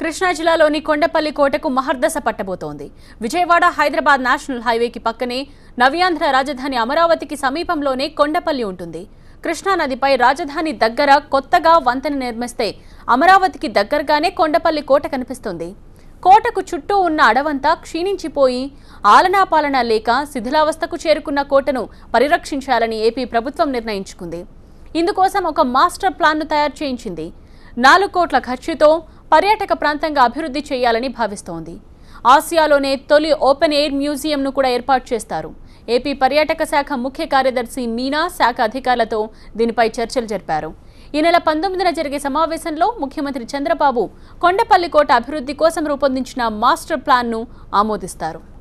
కృష్ణా జిల్లాలోని కొండపల్లి కోటకు మహర్దశ పట్టబోతోంది విజయవాడ హైదరాబాద్ నేషనల్ హైవేకి పక్కనే నవ్యాంధ్ర రాజధాని అమరావతికి సమీపంలోనే కొండపల్లి ఉంటుంది కృష్ణానదిపై రాజధాని దగ్గర కొత్తగా వంతెన నిర్మిస్తే అమరావతికి దగ్గరగానే కొండపల్లి కోట కనిపిస్తుంది కోటకు చుట్టూ ఉన్న అడవంతా క్షీణించిపోయి ఆలనాపాలన లేక శిథిలావస్థకు చేరుకున్న కోటను పరిరక్షించాలని ఏపీ ప్రభుత్వం నిర్ణయించుకుంది ఇందుకోసం ఒక మాస్టర్ ప్లాన్ను తయారు చేయించింది నాలుగు కోట్ల ఖర్చుతో పర్యాటక ప్రాంతంగా అభివృద్ధి చేయాలని భావిస్తోంది ఆసియాలోనే తొలి ఓపెన్ ఎయిర్ మ్యూజియంను కూడా ఏర్పాటు చేస్తారు ఏపీ పర్యాటక శాఖ ముఖ్య కార్యదర్శి మీనా శాఖ అధికారులతో దీనిపై చర్చలు జరిపారు ఈ నెల పంతొమ్మిదిన జరిగే సమావేశంలో ముఖ్యమంత్రి చంద్రబాబు కొండపల్లి కోట అభివృద్ధి కోసం రూపొందించిన మాస్టర్ ప్లాన్ను ఆమోదిస్తారు